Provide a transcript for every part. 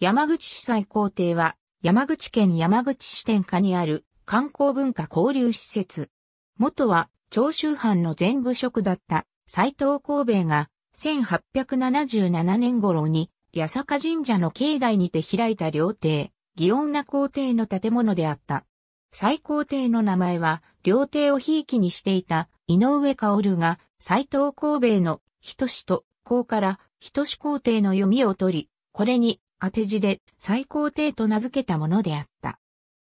山口市最高帝は、山口県山口市天下にある観光文化交流施設。元は、長州藩の全部職だった斎藤神戸が、1877年頃に、八坂神社の境内にて開いた料亭、祇園な皇帝の建物であった。最高帝の名前は、料亭をひいきにしていた井上薫が、斎藤神戸の、としと、公から、とし皇帝の読みを取り、これに、当て字で最高帝と名付けたものであった。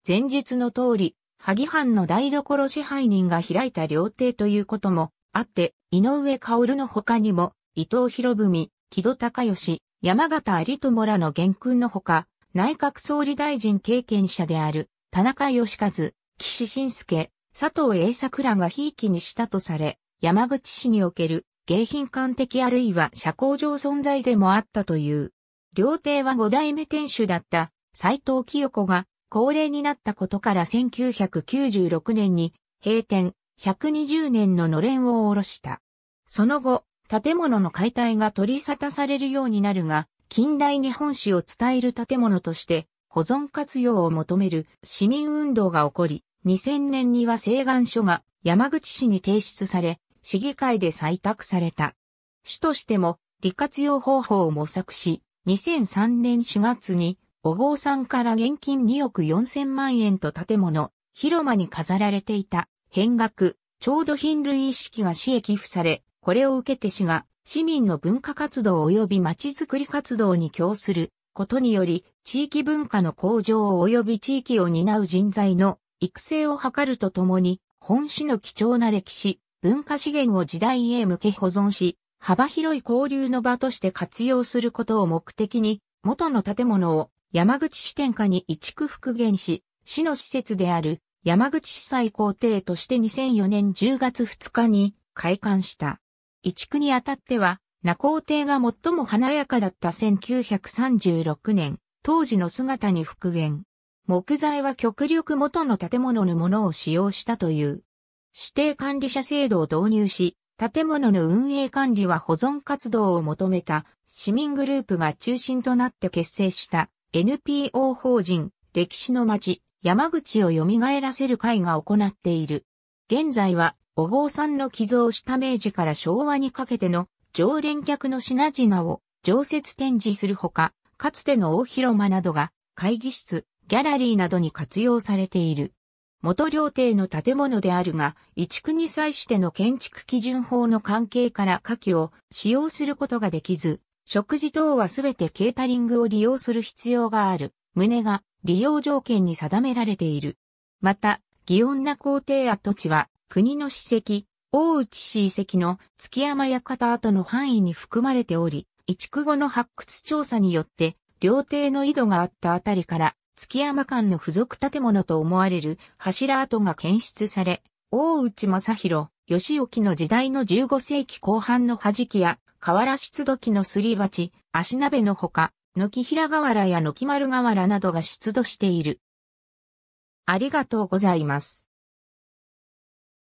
前述の通り、萩藩の台所支配人が開いた料亭ということもあって、井上薫の他にも、伊藤博文、木戸隆義、山形有友らの元勲のほか、内閣総理大臣経験者である、田中義和、岸信介、佐藤栄作らがひいきにしたとされ、山口市における、迎賓館的あるいは社交上存在でもあったという。料亭は五代目店主だった斎藤清子が高齢になったことから1996年に閉店120年ののれんを下ろした。その後、建物の解体が取り沙汰されるようになるが、近代日本史を伝える建物として保存活用を求める市民運動が起こり、2000年には請願書が山口市に提出され、市議会で採択された。市としても利活用方法を模索し、2003年4月に、お坊さんから現金2億4000万円と建物、広間に飾られていた、変額、調度品類意識が市へ寄付され、これを受けて市が、市民の文化活動及びまちづくり活動に供することにより、地域文化の向上及び地域を担う人材の育成を図るとともに、本市の貴重な歴史、文化資源を時代へ向け保存し、幅広い交流の場として活用することを目的に、元の建物を山口支店下に移築復元し、市の施設である山口市祭皇帝として2004年10月2日に開館した。移築にあたっては、名皇帝が最も華やかだった1936年、当時の姿に復元。木材は極力元の建物のものを使用したという。指定管理者制度を導入し、建物の運営管理は保存活動を求めた市民グループが中心となって結成した NPO 法人歴史の街山口を蘇らせる会が行っている。現在はお坊さんの寄贈した明治から昭和にかけての常連客の品々を常設展示するほか、かつての大広間などが会議室、ギャラリーなどに活用されている。元料亭の建物であるが、移築に際しての建築基準法の関係から下記を使用することができず、食事等はすべてケータリングを利用する必要がある、旨が利用条件に定められている。また、祇園な皇帝跡地は、国の史跡、大内史遺跡の月山館跡の範囲に含まれており、移築後の発掘調査によって、料亭の井戸があったあたりから、月山間の付属建物と思われる柱跡が検出され、大内正宏、義興の時代の15世紀後半の弾きや、原出土器のすり鉢、足鍋のほか、軒平瓦や軒丸瓦などが出土している。ありがとうございます。